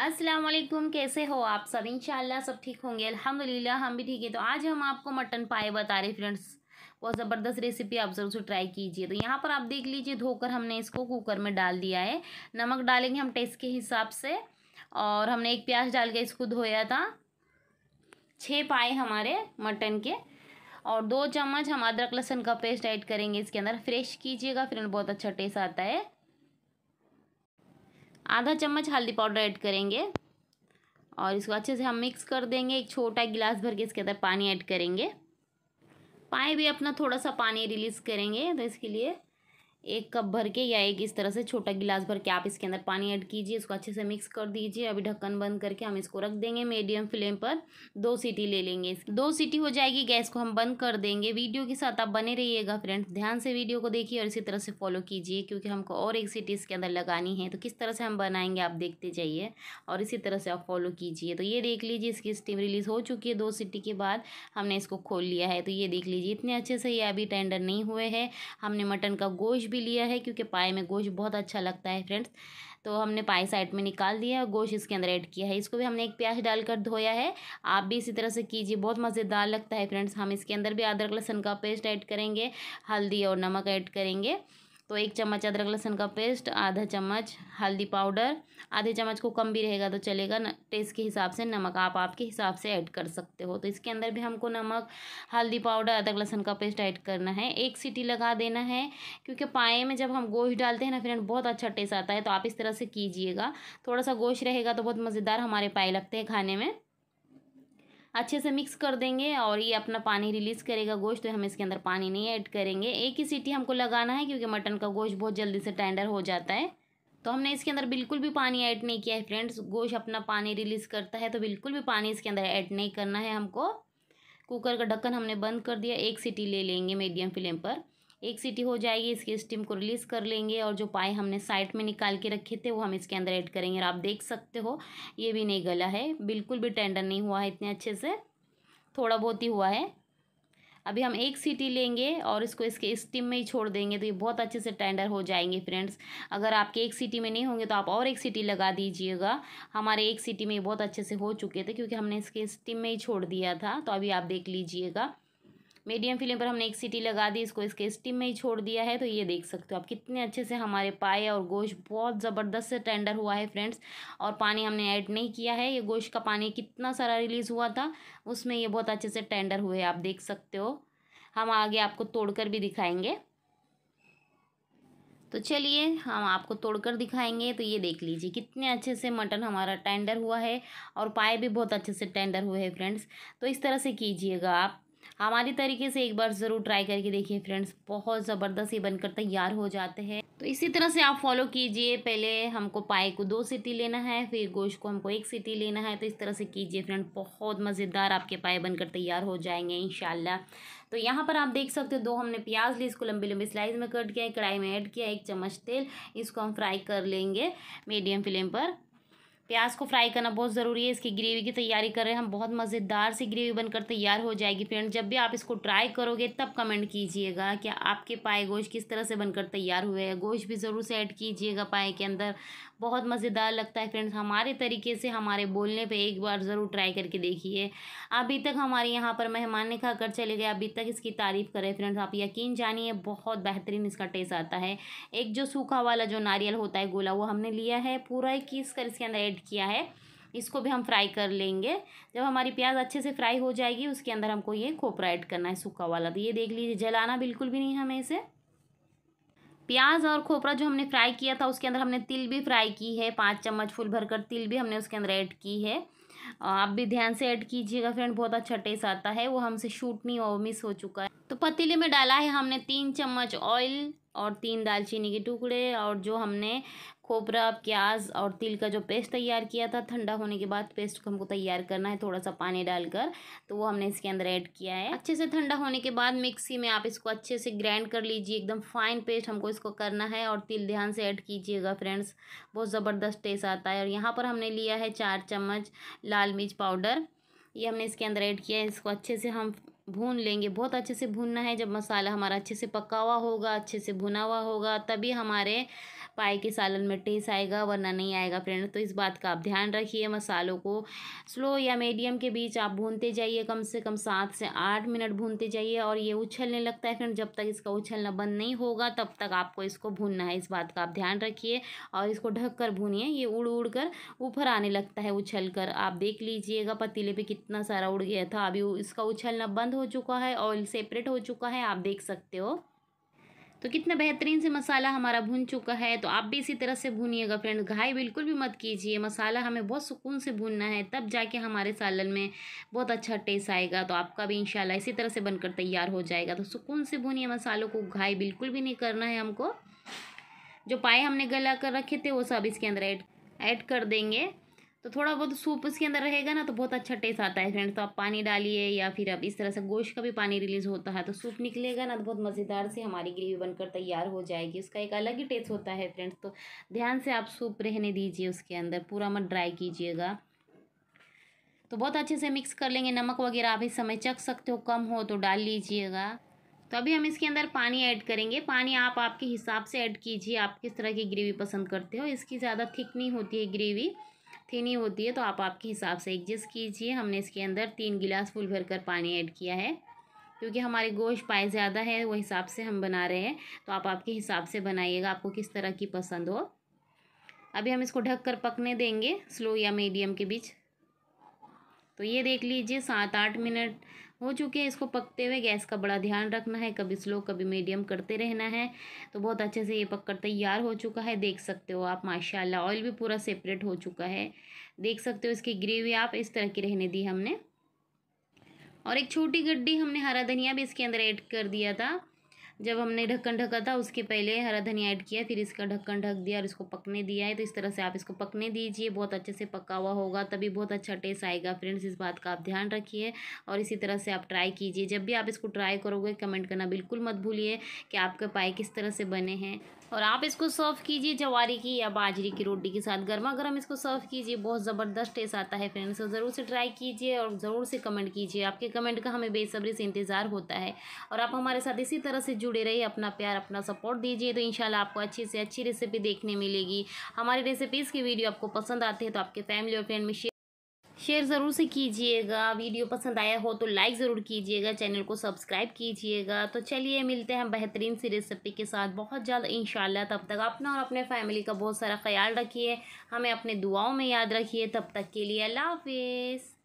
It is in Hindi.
अस्सलाम वालेकुम कैसे हो आप सब इंशाल्लाह सब ठीक होंगे अल्हम्दुलिल्लाह हम भी ठीक है तो आज हम आपको मटन पाए बता रहे फ्रेंड्स बहुत ज़बरदस्त रेसिपी आप ज़रूर से ट्राई कीजिए तो यहाँ पर आप देख लीजिए धोकर हमने इसको कुकर में डाल दिया है नमक डालेंगे हम टेस्ट के हिसाब से और हमने एक प्याज डाल के इसको धोया था छः पाए हमारे मटन के और दो चम्मच हम अदरक लहसुन का पेस्ट ऐड करेंगे इसके अंदर फ्रेश कीजिएगा फ्रेंड बहुत अच्छा टेस्ट आता है आधा चम्मच हल्दी पाउडर ऐड करेंगे और इसको अच्छे से हम मिक्स कर देंगे एक छोटा गिलास भर के इसके अंदर पानी ऐड करेंगे पाए भी अपना थोड़ा सा पानी रिलीज़ करेंगे तो इसके लिए एक कप भर के या एक इस तरह से छोटा गिलास भर के आप इसके अंदर पानी ऐड कीजिए इसको अच्छे से मिक्स कर दीजिए अभी ढक्कन बंद करके हम इसको रख देंगे मीडियम फ्लेम पर दो सीटी ले लेंगे दो सीटी हो जाएगी गैस को हम बंद कर देंगे वीडियो के साथ आप बने रहिएगा फ्रेंड्स ध्यान से वीडियो को देखिए और इसी तरह से फॉलो कीजिए क्योंकि हमको और एक सीटी इसके अंदर लगानी है तो किस तरह से हम बनाएंगे आप देखते जाइए और इसी तरह से आप फॉलो कीजिए तो ये देख लीजिए इसकी स्टीम रिलीज़ हो चुकी है दो सीटी के बाद हमने इसको खोल लिया है तो ये देख लीजिए इतने अच्छे से ये अभी टेंडर नहीं हुए हैं हमने मटन का गोश्त भी लिया है क्योंकि पाए में गोश्त बहुत अच्छा लगता है फ्रेंड्स तो हमने पाए साइड में निकाल दिया और गोश्त इसके अंदर ऐड किया है इसको भी हमने एक प्याज डालकर धोया है आप भी इसी तरह से कीजिए बहुत मज़ेदार लगता है फ्रेंड्स हम इसके अंदर भी अदरक लहसन का पेस्ट ऐड करेंगे हल्दी और नमक ऐड करेंगे तो एक चम्मच अदरक लहसुन का पेस्ट आधा चम्मच हल्दी पाउडर आधे चम्मच को कम भी रहेगा तो चलेगा टेस्ट के हिसाब से नमक आप आपके हिसाब से ऐड कर सकते हो तो इसके अंदर भी हमको नमक हल्दी पाउडर अदरक लहसुन का पेस्ट ऐड करना है एक सीटी लगा देना है क्योंकि पाए में जब हम गोश्त डालते हैं ना फिर बहुत अच्छा टेस्ट आता है तो आप इस तरह से कीजिएगा थोड़ा सा गोश्त रहेगा तो बहुत मज़ेदार हमारे पाए लगते हैं खाने में अच्छे से मिक्स कर देंगे और ये अपना पानी रिलीज़ करेगा गोश्त तो हम इसके अंदर पानी नहीं ऐड करेंगे एक ही सीटी हमको लगाना है क्योंकि मटन का गोश्त बहुत जल्दी से टेंडर हो जाता है तो हमने इसके अंदर बिल्कुल भी पानी ऐड नहीं किया है फ्रेंड्स गोश्त अपना पानी रिलीज़ करता है तो बिल्कुल भी पानी इसके अंदर ऐड नहीं करना है हमको कुकर का ढक्कन हमने बंद कर दिया एक सीटी ले लेंगे मीडियम फ्लेम पर एक सीटी हो जाएगी इसकी स्टीम को रिलीज़ कर लेंगे और जो पाए हमने साइड में निकाल के रखे थे वो हम इसके अंदर ऐड करेंगे और आप देख सकते हो ये भी नहीं गला है बिल्कुल भी टेंडर नहीं हुआ है इतने अच्छे से थोड़ा बहुत ही हुआ है अभी हम एक सीटी लेंगे और इसको इसके स्टीम में ही छोड़ देंगे तो ये बहुत अच्छे से टेंडर हो जाएंगे फ्रेंड्स अगर आपके एक सीटी में नहीं होंगे तो आप और एक सीटी लगा दीजिएगा हमारे एक सीटी में ये बहुत अच्छे से हो चुके थे क्योंकि हमने इसके स्टीम में ही छोड़ दिया था तो अभी आप देख लीजिएगा मीडियम फ्लेम पर हमने एक सीटी लगा दी इसको इसके स्टीम में ही छोड़ दिया है तो ये देख सकते हो आप कितने अच्छे से हमारे पाए और गोश्त बहुत ज़बरदस्त से टेंडर हुआ है फ्रेंड्स और पानी हमने ऐड नहीं किया है ये गोश्त का पानी कितना सारा रिलीज़ हुआ था उसमें ये बहुत अच्छे से टेंडर हुए आप देख सकते हो हम आगे आपको तोड़कर भी दिखाएंगे तो चलिए हम आपको तोड़कर दिखाएंगे तो ये देख लीजिए कितने अच्छे से मटन हमारा टेंडर हुआ है और पाए भी बहुत अच्छे से टेंडर हुए हैं फ्रेंड्स तो इस तरह से कीजिएगा आप हमारी तरीके से एक बार ज़रूर ट्राई करके देखिए फ्रेंड्स बहुत ज़बरदस्त ये बनकर तैयार हो जाते हैं तो इसी तरह से आप फॉलो कीजिए पहले हमको पाए को दो सीटी लेना है फिर गोश्त को हमको एक सीटी लेना है तो इस तरह से कीजिए फ्रेंड बहुत मज़ेदार आपके पाए बनकर तैयार हो जाएंगे इन तो यहाँ पर आप देख सकते हो दो हमने प्याज ली इसको लंबी लंबी स्लाइस में कट किया है कढ़ाई में ऐड किया एक चम्मच तेल इसको हम फ्राई कर लेंगे मीडियम फ्लेम पर प्याज को फ्राई करना बहुत ज़रूरी है इसकी ग्रेवी की तैयारी कर रहे हैं हम बहुत मज़ेदार सी ग्रेवी बनकर तैयार हो जाएगी फ्रेंड जब भी आप इसको ट्राई करोगे तब कमेंट कीजिएगा कि आपके पाए गोश्त किस तरह से बनकर तैयार हुए हैं गोश्त भी ज़रूर से ऐड कीजिएगा पाए के अंदर बहुत मज़ेदार लगता है फ्रेंड्स हमारे तरीके से हमारे बोलने पर एक बार ज़रूर ट्राई करके देखिए अभी तक हमारे यहाँ पर मेहमान ने कर चले गए अभी तक इसकी तारीफ़ करें फ्रेंड्स आप यकीन जानिए बहुत बेहतरीन इसका टेस्ट आता है एक जो सूखा वाला जो नारियल होता है गोला वो हमने लिया है पूरा एक किस कर इसके अंदर ऐड ऐड किया है इसको भी हम फ्राई कर लेंगे जब हमारी प्याज अच्छे से फ्राई हो जाएगी उसके अंदर हमको ये खोपरा ऐड करना है सूखा वाला तो ये देख लीजिए जलाना बिल्कुल भी नहीं हमें इसे प्याज और खोपरा जो हमने फ्राई किया था उसके अंदर हमने तिल भी फ्राई की है पाँच चम्मच फुल भरकर तिल भी हमने उसके अंदर ऐड की है आप भी ध्यान से ऐड कीजिएगा फ्रेंड बहुत अच्छा टेस्ट आता है वो हमसे शूट नहीं हो मिस हो चुका है तो पतीले में डाला है हमने तीन चम्मच ऑयल और तीन दालचीनी के टुकड़े और जो हमने खोपरा प्याज और तिल का जो पेस्ट तैयार किया था ठंडा होने के बाद पेस्ट को हमको तैयार करना है थोड़ा सा पानी डालकर तो वो हमने इसके अंदर ऐड किया है अच्छे से ठंडा होने के बाद मिक्सी में आप इसको अच्छे से ग्राइंड कर लीजिए एकदम फाइन पेस्ट हमको इसको करना है और तिल ध्यान से ऐड कीजिएगा फ्रेंड्स बहुत ज़बरदस्त टेस्ट आता है और यहाँ पर हमने लिया है चार चम्मच लाल मिर्च पाउडर ये हमने इसके अंदर ऐड किया है इसको अच्छे से हम भून लेंगे बहुत अच्छे से भूनना है जब मसाला हमारा अच्छे से पका हुआ होगा अच्छे से भुना हुआ होगा तभी हमारे पाए के सालन में टेस आएगा वरना नहीं आएगा फ्रेंड तो इस बात का आप ध्यान रखिए मसालों को स्लो या मीडियम के बीच आप भूनते जाइए कम से कम सात से आठ मिनट भूनते जाइए और ये उछलने लगता है फ्रेंड जब तक इसका उछलना बंद नहीं होगा तब तक आपको इसको भूनना है इस बात का आप ध्यान रखिए और इसको ढक कर भूनिए ये उड़ उड़ कर ऊपर आने लगता है उछल कर आप देख लीजिएगा पतीले पे कितना सारा उड़ गया था अभी इसका उछलना बंद हो चुका है ऑयल सेपरेट हो चुका है आप देख सकते हो तो कितना बेहतरीन से मसाला हमारा भुन चुका है तो आप भी इसी तरह से भूनिएगा फ्रेंड घाई बिल्कुल भी मत कीजिए मसाला हमें बहुत सुकून से भूनना है तब जाके हमारे सालन में बहुत अच्छा टेस्ट आएगा तो आपका भी इंशाल्लाह इसी तरह से बनकर तैयार हो जाएगा तो सुकून से भूनिए मसालों को घाई बिल्कुल भी नहीं करना है हमको जो पाए हमने गला कर रखे थे वो सब इसके अंदर ऐड ऐड कर देंगे तो थोड़ा बहुत सूप उसके अंदर रहेगा ना तो बहुत अच्छा टेस्ट आता है फ्रेंड्स तो आप पानी डालिए या फिर अब इस तरह से गोश्त का भी पानी रिलीज़ होता है तो सूप निकलेगा ना तो बहुत मज़ेदार से हमारी ग्रेवी बनकर तैयार हो जाएगी उसका एक अलग ही टेस्ट होता है फ्रेंड्स तो ध्यान से आप सूप रहने दीजिए उसके अंदर पूरा मत ड्राई कीजिएगा तो बहुत अच्छे से मिक्स कर लेंगे नमक वगैरह आप इस समय चख सकते हो कम हो तो डाल लीजिएगा तो अभी हम इसके अंदर पानी ऐड करेंगे पानी आप आपके हिसाब से ऐड कीजिए आप किस तरह की ग्रेवी पसंद करते हो इसकी ज़्यादा थिक नहीं होती है ग्रेवी थीनी होती है तो आप आपके हिसाब से एडजस्ट कीजिए हमने इसके अंदर तीन गिलास फुल भर कर पानी ऐड किया है क्योंकि हमारे गोश्त पाए ज़्यादा है वो हिसाब से हम बना रहे हैं तो आप आपके हिसाब से बनाइएगा आपको किस तरह की पसंद हो अभी हम इसको ढक कर पकने देंगे स्लो या मीडियम के बीच तो ये देख लीजिए सात आठ मिनट हो चुके हैं इसको पकते हुए गैस का बड़ा ध्यान रखना है कभी स्लो कभी मीडियम करते रहना है तो बहुत अच्छे से ये पककर तैयार हो चुका है देख सकते हो आप माशाल्लाह ऑयल भी पूरा सेपरेट हो चुका है देख सकते हो इसकी ग्रेवी आप इस तरह की रहने दी हमने और एक छोटी गड्डी हमने हरा धनिया भी इसके अंदर ऐड कर दिया था जब हमने ढक्कन ढका था उसके पहले हरा धनिया ऐड किया फिर इसका ढक्कन ढक दिया और इसको पकने दिया है तो इस तरह से आप इसको पकने दीजिए बहुत अच्छे से पका हुआ होगा तभी बहुत अच्छा टेस्ट आएगा फ्रेंड्स इस बात का आप ध्यान रखिए और इसी तरह से आप ट्राई कीजिए जब भी आप इसको ट्राई करोगे कमेंट करना बिल्कुल मत भूलिए कि आपके पाए किस तरह से बने हैं और आप इसको सर्व कीजिए जवारी की या बाजरी की रोटी के साथ गर्मा गर्म इसको सर्व कीजिए बहुत ज़बरदस्त टेस्ट आता है फ्रेंड्स तो ज़रूर से ट्राई कीजिए और ज़रूर से कमेंट कीजिए आपके कमेंट का हमें बेसब्री से इंतज़ार होता है और आप हमारे साथ इसी तरह से जुड़ जुड़े रहिए अपना प्यार अपना सपोर्ट दीजिए तो इंशाल्लाह आपको अच्छी से अच्छी रेसिपी देखने मिलेगी हमारी रेसिपीज़ की वीडियो आपको पसंद आती है तो आपके फैमिली और फ्रेंड में शेयर शेयर ज़रूर से कीजिएगा वीडियो पसंद आया हो तो लाइक ज़रूर कीजिएगा चैनल को सब्सक्राइब कीजिएगा तो चलिए मिलते हैं बेहतरीन सी रेसिपी के साथ बहुत जल्द इन तब तक अपना और अपने फैमिली का बहुत सारा ख्याल रखिए हमें अपने दुआओं में याद रखिए तब तक के लिए अल्लाह हाफिज़